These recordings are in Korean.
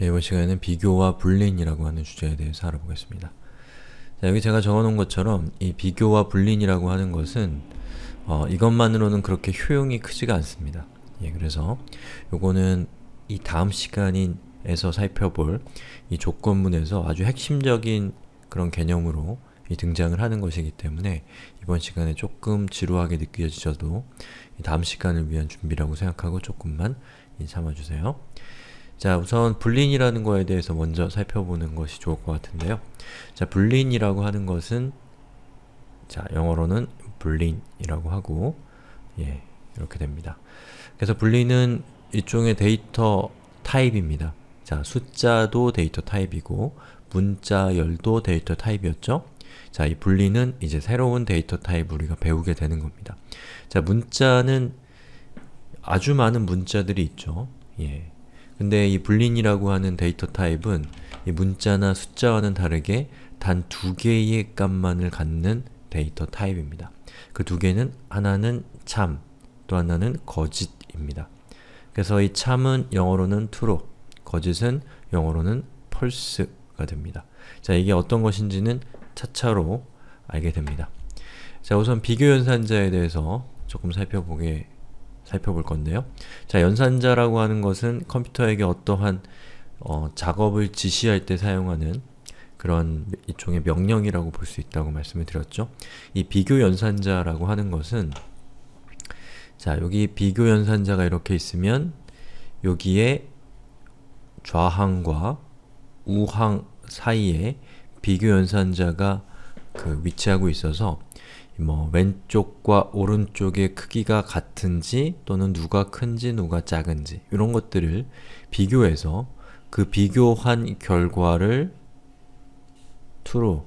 예, 이번 시간에는 비교와 불린이라고 하는 주제에 대해서 알아보겠습니다. 자, 여기 제가 적어놓은 것처럼 이 비교와 불린이라고 하는 것은 어, 이것만으로는 그렇게 효용이 크지가 않습니다. 예, 그래서 요거는 이 다음 시간에서 살펴볼 이 조건문에서 아주 핵심적인 그런 개념으로 등장을 하는 것이기 때문에 이번 시간에 조금 지루하게 느껴지셔도 다음 시간을 위한 준비라고 생각하고 조금만 참아주세요. 자 우선 불린이라는 거에 대해서 먼저 살펴보는 것이 좋을 것 같은데요. 자 불린이라고 하는 것은 자 영어로는 불린이라고 하고 예 이렇게 됩니다. 그래서 불린은 일종의 데이터 타입입니다. 자 숫자도 데이터 타입이고 문자열도 데이터 타입이었죠? 자, 이 분리는 이제 새로운 데이터 타입 우리가 배우게 되는 겁니다. 자, 문자는 아주 많은 문자들이 있죠. 예. 근데 이블린이라고 하는 데이터 타입은 문자나 숫자와는 다르게 단 두 개의 값만을 갖는 데이터 타입입니다. 그 두 개는 하나는 참, 또 하나는 거짓입니다. 그래서 이 참은 영어로는 true, 거짓은 영어로는 false가 됩니다. 자, 이게 어떤 것인지는 차차로 알게 됩니다. 자, 우선 비교연산자에 대해서 조금 살펴보게 살펴볼 건데요. 자, 연산자라고 하는 것은 컴퓨터에게 어떠한 어, 작업을 지시할 때 사용하는 그런 일종의 명령이라고 볼 수 있다고 말씀을 드렸죠. 이 비교 연산자라고 하는 것은 자, 여기 비교 연산자가 이렇게 있으면 여기에 좌항과 우항 사이에 비교 연산자가 그 위치하고 있어서 뭐 왼쪽과 오른쪽의 크기가 같은지 또는 누가 큰지 누가 작은지 이런 것들을 비교해서 그 비교한 결과를 true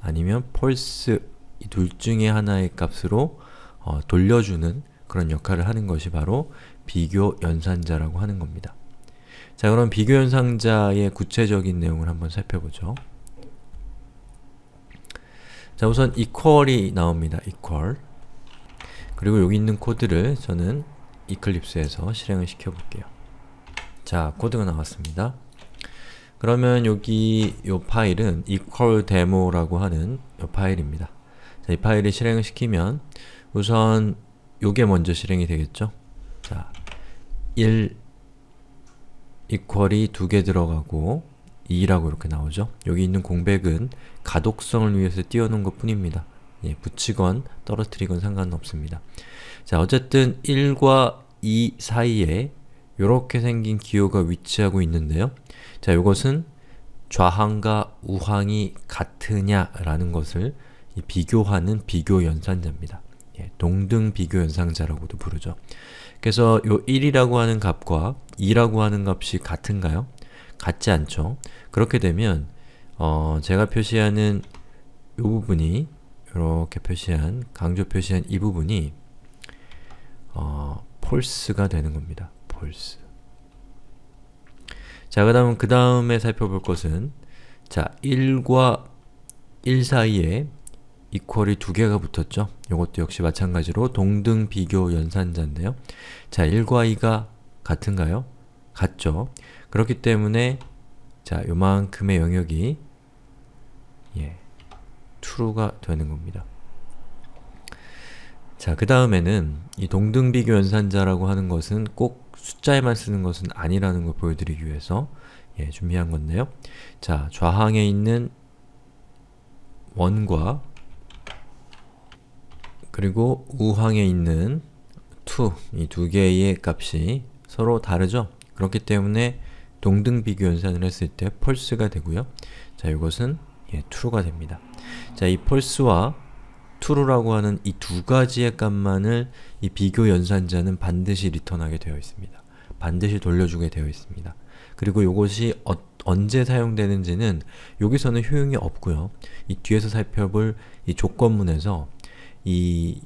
아니면 false 이 둘 중에 하나의 값으로 어, 돌려주는 그런 역할을 하는 것이 바로 비교 연산자라고 하는 겁니다. 자 그럼 비교 연산자의 구체적인 내용을 한번 살펴보죠. 자 우선 equal이 나옵니다. equal 그리고 여기 있는 코드를 저는 e c l i p s e 에서 실행을 시켜볼게요. 자, 코드가 나왔습니다. 그러면 여기 이 파일은 equal demo라고 하는 이 파일입니다. 자, 이 파일을 실행을 시키면 우선 요게 먼저 실행이 되겠죠? 자, 1 equal이 두 개 들어가고 2라고 이렇게 나오죠. 여기 있는 공백은 가독성을 위해서 띄워놓은 것 뿐입니다. 예, 붙이건 떨어뜨리건 상관없습니다. 자, 어쨌든 1과 2 사이에 이렇게 생긴 기호가 위치하고 있는데요. 자, 이것은 좌항과 우항이 같으냐라는 것을 비교하는 비교연산자입니다. 예, 동등 비교연산자라고도 부르죠. 그래서 요 1이라고 하는 값과 2라고 하는 값이 같은가요? 같지 않죠? 그렇게 되면 어, 제가 표시하는 이 부분이 이렇게 표시한, 강조 표시한 이 부분이 어, false가 되는 겁니다. false 자, 그다음그 다음에 살펴볼 것은 자, 1과 1 사이에 이퀄이 두 개가 붙었죠. 이것도 역시 마찬가지로 동등 비교 연산자인데요. 자, 1과 2가 같은가요? 같죠? 그렇기 때문에 자, 요만큼의 영역이 예, true가 되는 겁니다. 자, 그 다음에는 이 동등비교 연산자라고 하는 것은 꼭 숫자에만 쓰는 것은 아니라는 걸 보여드리기 위해서 예, 준비한 건데요. 자, 좌항에 있는 원과 그리고 우항에 있는 2, 이 두 개의 값이 서로 다르죠? 그렇기 때문에 동등 비교 연산을 했을 때 false가 되고요. 자, 이것은 예, true가 됩니다. 자, 이 false와 true라고 하는 이 두 가지의 값만을 이 비교 연산자는 반드시 리턴하게 되어 있습니다. 반드시 돌려주게 되어 있습니다. 그리고 이것이 어, 언제 사용되는지는 여기서는 효용이 없고요. 이 뒤에서 살펴볼 이 조건문에서 이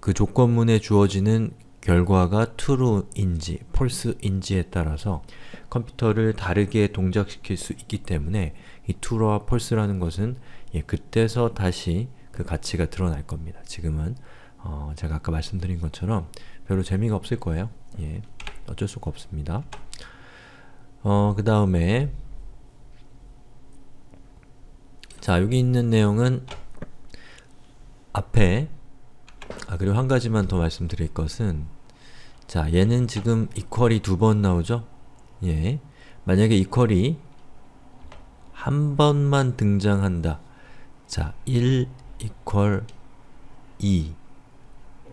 그 조건문에 주어지는 결과가 true인지 false인지에 따라서 컴퓨터를 다르게 동작시킬 수 있기 때문에 이 true와 false라는 것은 예, 그때서 다시 그 가치가 드러날 겁니다. 지금은 어, 제가 아까 말씀드린 것처럼 별로 재미가 없을 거예요. 예, 어쩔 수가 없습니다. 어, 그 다음에 자, 여기 있는 내용은 앞에 아 그리고 한 가지만 더 말씀드릴 것은 자 얘는 지금 이퀄이 두 번 나오죠? 예 만약에 이퀄이 한 번만 등장한다 자 1, 이퀄 2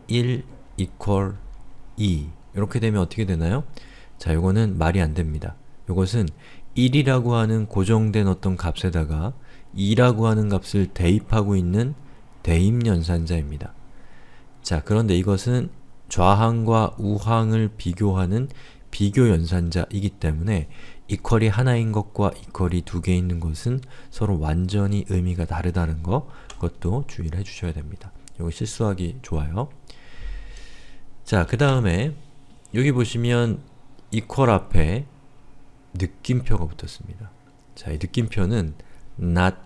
1, 이퀄 2 이렇게 되면 어떻게 되나요? 자 요거는 말이 안됩니다. 요것은 1이라고 하는 고정된 어떤 값에다가 2라고 하는 값을 대입하고 있는 대입연산자입니다. 자, 그런데 이것은 좌항과 우항을 비교하는 비교 연산자이기 때문에 이퀄이 하나인 것과 이퀄이 두 개 있는 것은 서로 완전히 의미가 다르다는 것 그것도 주의를 해주셔야 됩니다. 여기 실수하기 좋아요. 자, 그 다음에 여기 보시면 이퀄 앞에 느낌표가 붙었습니다. 자, 이 느낌표는 not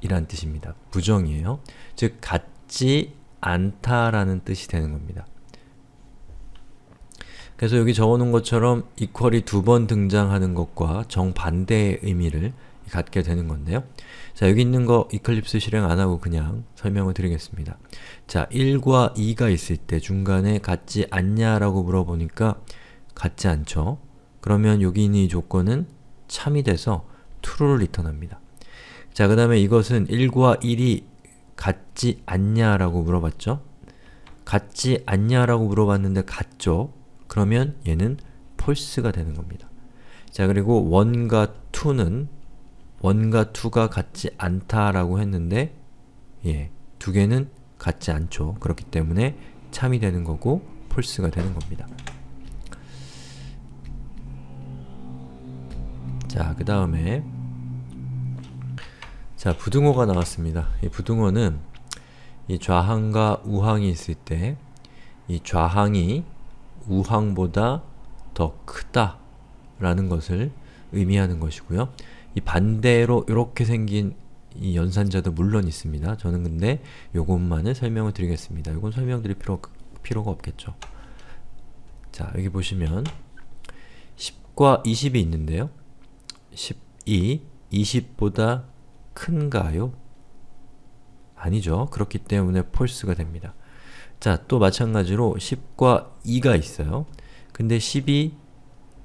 이란 뜻입니다. 부정이에요. 즉, 같지 않다라는 뜻이 되는 겁니다. 그래서 여기 적어놓은 것처럼 이퀄이 두 번 등장하는 것과 정반대의 의미를 갖게 되는 건데요. 자, 여기 있는 거 eclipse 실행 안하고 그냥 설명을 드리겠습니다. 자, 1과 2가 있을 때 중간에 같지 않냐라고 물어보니까 같지 않죠? 그러면 여기 있는 이 조건은 참이 돼서 true를 리턴합니다. 자, 그 다음에 이것은 1과 1이 같지 않냐라고 물어봤죠? 같지 않냐라고 물어봤는데 같죠? 그러면 얘는 false가 되는 겁니다. 자 그리고 1과 2는 1과 2가 같지 않다라고 했는데 예, 두 개는 같지 않죠. 그렇기 때문에 참이 되는 거고 false가 되는 겁니다. 자, 그 다음에 자, 부등호가 나왔습니다. 이 부등호는 이 좌항과 우항이 있을 때 이 좌항이 우항보다 더 크다 라는 것을 의미하는 것이고요. 이 반대로 이렇게 생긴 이 연산자도 물론 있습니다. 저는 근데 요것만을 설명을 드리겠습니다. 요건 설명드릴 필요, 필요가 없겠죠. 자, 여기 보시면 10과 20이 있는데요. 12, 20보다 큰가요? 아니죠. 그렇기 때문에 false가 됩니다. 자, 또 마찬가지로 10과 2가 있어요. 근데 10이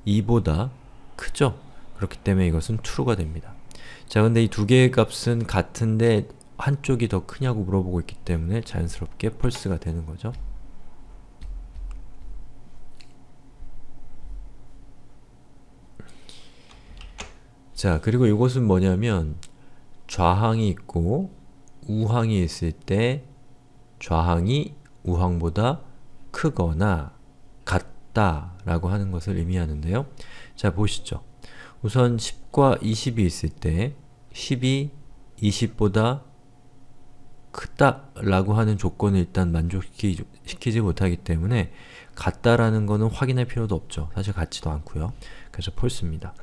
2보다 크죠? 그렇기 때문에 이것은 true가 됩니다. 자, 근데 이 두 개의 값은 같은데 한쪽이 더 크냐고 물어보고 있기 때문에 자연스럽게 false가 되는 거죠. 자, 그리고 이것은 뭐냐면 좌항이 있고 우항이 있을 때 좌항이 우항보다 크거나 같다 라고 하는 것을 의미하는데요. 자 보시죠. 우선 10과 20이 있을 때 10이 20보다 크다 라고 하는 조건을 일단 만족시키지 못하기 때문에 같다라는 거는 확인할 필요도 없죠. 사실 같지도 않고요. 그래서 폴스입니다.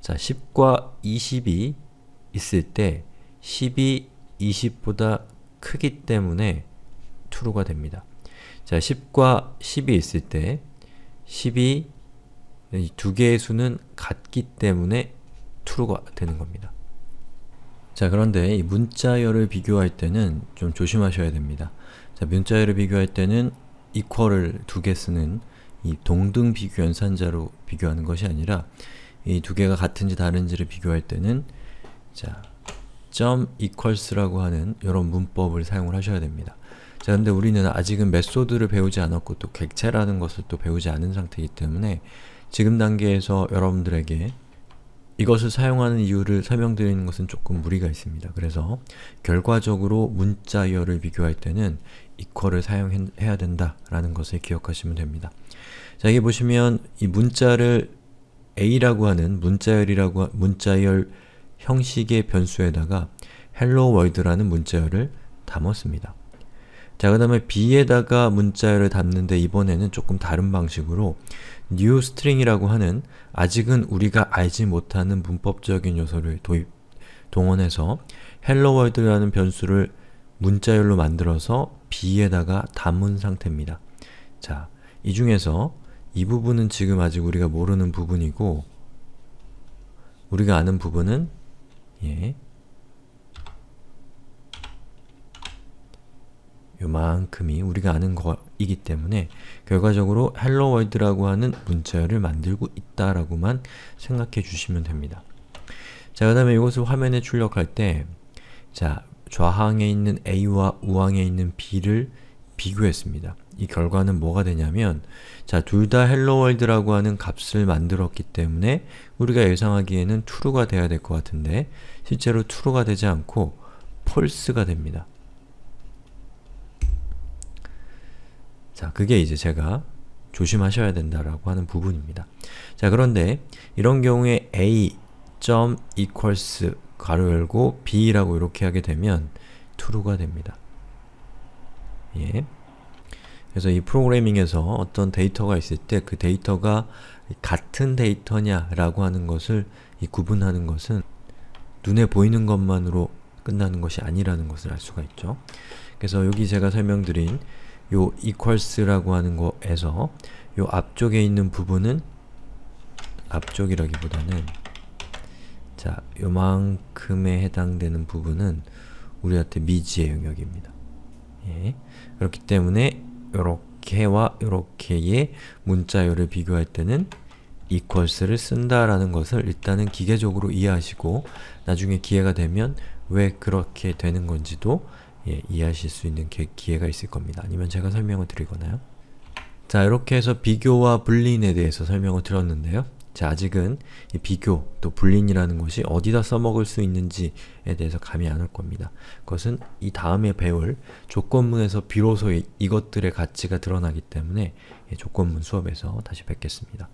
자, 10과 20이 있을 때 10이 20보다 크기 때문에 true가 됩니다. 자, 10과 10이 있을 때 10이 두 개의 수는 같기 때문에 true가 되는 겁니다. 자, 그런데 이 문자열을 비교할 때는 좀 조심하셔야 됩니다. 자, 문자열을 비교할 때는 equal을 두 개 쓰는 이 동등 비교 연산자로 비교하는 것이 아니라 이 두 개가 같은지 다른지를 비교할 때는 자, 점 equals라고 하는 이런 문법을 사용을 하셔야 됩니다. 자, 근데 우리는 아직은 메소드를 배우지 않았고 또 객체라는 것을 또 배우지 않은 상태이기 때문에 지금 단계에서 여러분들에게 이것을 사용하는 이유를 설명드리는 것은 조금 무리가 있습니다. 그래서 결과적으로 문자열을 비교할 때는 이퀄을 사용해야 된다라는 것을 기억하시면 됩니다. 자, 여기 보시면 이 문자를 A라고 하는 문자열이라고 문자열 형식의 변수에다가 hello world라는 문자열을 담았습니다. 자, 그 다음에 b에다가 문자열을 담는데 이번에는 조금 다른 방식으로 new string이라고 하는 아직은 우리가 알지 못하는 문법적인 요소를 도입, 동원해서 hello world라는 변수를 문자열로 만들어서 b에다가 담은 상태입니다. 자, 이 중에서 이 부분은 지금 아직 우리가 모르는 부분이고 우리가 아는 부분은 예. 요만큼이 우리가 아는 거이기 때문에 결과적으로 헬로 월드라고 하는 문자열을 만들고 있다라고만 생각해 주시면 됩니다. 자, 그 다음에 이것을 화면에 출력할 때 자, 좌항에 있는 A와 우항에 있는 B를 비교했습니다. 이 결과는 뭐가 되냐면 자, 둘다 헬로월드라고 하는 값을 만들었기 때문에 우리가 예상하기에는 true가 돼야 될 것 같은데 실제로 true가 되지 않고 false가 됩니다. 자, 그게 이제 제가 조심하셔야 된다라고 하는 부분입니다. 자, 그런데 이런 경우에 a. equals 가로 열고 b라고 이렇게 하게 되면 true가 됩니다. 예. 그래서 이 프로그래밍에서 어떤 데이터가 있을 때 그 데이터가 같은 데이터냐라고 하는 것을 구분하는 것은 눈에 보이는 것만으로 끝나는 것이 아니라는 것을 알 수가 있죠. 그래서 여기 제가 설명드린 요 equals라고 하는 거에서 요 앞쪽에 있는 부분은 앞쪽이라기보다는 자, 요만큼에 해당되는 부분은 우리한테 미지의 영역입니다. 예. 그렇기 때문에 이렇게와 이렇게의 문자열을 비교할 때는 equals를 쓴다라는 것을 일단은 기계적으로 이해하시고 나중에 기회가 되면 왜 그렇게 되는 건지도 예, 이해하실 수 있는 기회가 있을 겁니다. 아니면 제가 설명을 드리거나요. 자, 이렇게 해서 비교와 불린에 대해서 설명을 드렸는데요. 자, 아직은 비교 또 불린이라는 것이 어디다 써먹을 수 있는지에 대해서 감이 안 올 겁니다. 그것은 이 다음에 배울 조건문에서 비로소 이것들의 가치가 드러나기 때문에 조건문 수업에서 다시 뵙겠습니다.